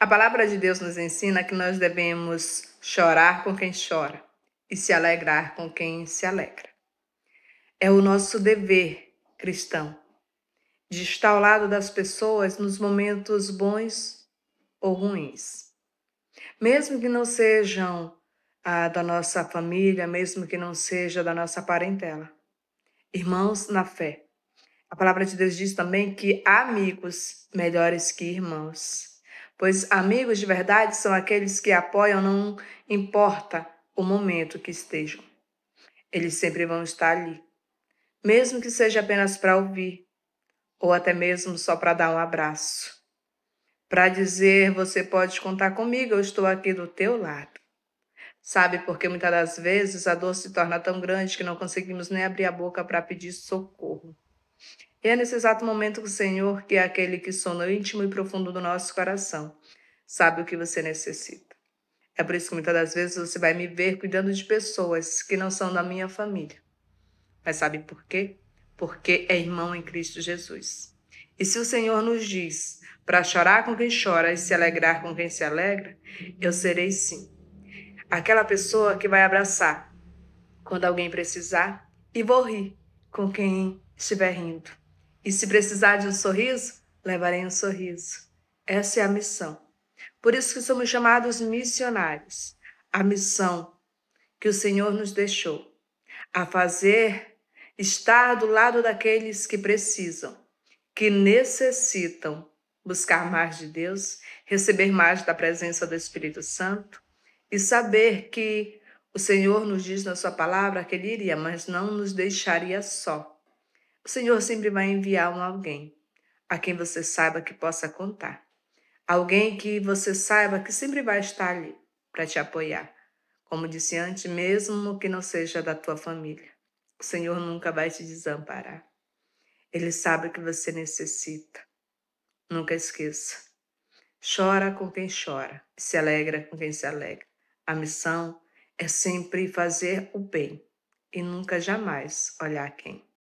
A palavra de Deus nos ensina que nós devemos chorar com quem chora e se alegrar com quem se alegra. É o nosso dever cristão de estar ao lado das pessoas nos momentos bons ou ruins. Mesmo que não sejam ah, da nossa família, mesmo que não seja da nossa parentela. Irmãos na fé. A palavra de Deus diz também que há amigos melhores que irmãos pois amigos de verdade são aqueles que apoiam, não importa o momento que estejam. Eles sempre vão estar ali, mesmo que seja apenas para ouvir, ou até mesmo só para dar um abraço. Para dizer, você pode contar comigo, eu estou aqui do teu lado. Sabe, porque muitas das vezes a dor se torna tão grande que não conseguimos nem abrir a boca para pedir socorro. E é nesse exato momento que o Senhor, que é aquele que sonda íntimo e profundo do nosso coração, sabe o que você necessita. É por isso que muitas das vezes você vai me ver cuidando de pessoas que não são da minha família. Mas sabe por quê? Porque é irmão em Cristo Jesus. E se o Senhor nos diz para chorar com quem chora e se alegrar com quem se alegra, eu serei sim. Aquela pessoa que vai abraçar quando alguém precisar e vou rir com quem estiver rindo. E se precisar de um sorriso, levarei um sorriso. Essa é a missão. Por isso que somos chamados missionários. A missão que o Senhor nos deixou a fazer estar do lado daqueles que precisam, que necessitam buscar mais de Deus, receber mais da presença do Espírito Santo e saber que o Senhor nos diz na sua palavra que ele iria, mas não nos deixaria só. O Senhor sempre vai enviar um alguém a quem você saiba que possa contar. Alguém que você saiba que sempre vai estar ali para te apoiar. Como disse antes, mesmo que não seja da tua família, o Senhor nunca vai te desamparar. Ele sabe o que você necessita. Nunca esqueça. Chora com quem chora, se alegra com quem se alegra. A missão é sempre fazer o bem e nunca jamais olhar quem.